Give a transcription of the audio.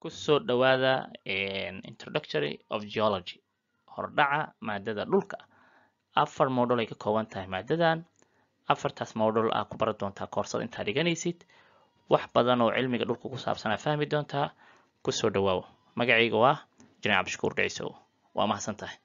ku soo dhawaada introductory of geology hordhaca maadada dhulka afar modol ay ka kooban tahay maadadan afartaas modol aa ku baran doontaa koorsada intaa dhiganaysid wax badan oo cilmiga dhulka ku saabsanaa fahmi doontaa kusoo dhawaawo magacayga waa jane cabdishukuur dhicisow waa mahadsan tahay